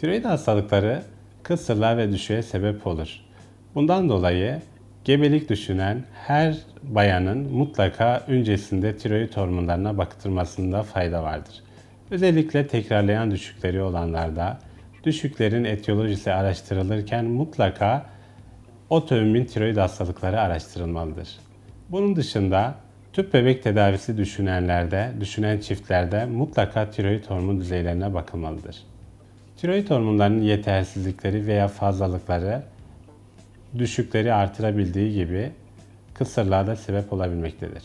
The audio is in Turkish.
Tiroid hastalıkları kısırlığa ve düşüğe sebep olur. Bundan dolayı gebelik düşünen her bayanın mutlaka öncesinde tiroid hormonlarına baktırmasında fayda vardır. Özellikle tekrarlayan düşükleri olanlarda düşüklerin etiyolojisi araştırılırken mutlaka otoimmün tiroid hastalıkları araştırılmalıdır. Bunun dışında tüp bebek tedavisi düşünenlerde, düşünen çiftlerde mutlaka tiroid hormon düzeylerine bakılmalıdır. Tiroid hormonlarının yetersizlikleri veya fazlalıkları düşükleri artırabildiği gibi kısırlığa da sebep olabilmektedir.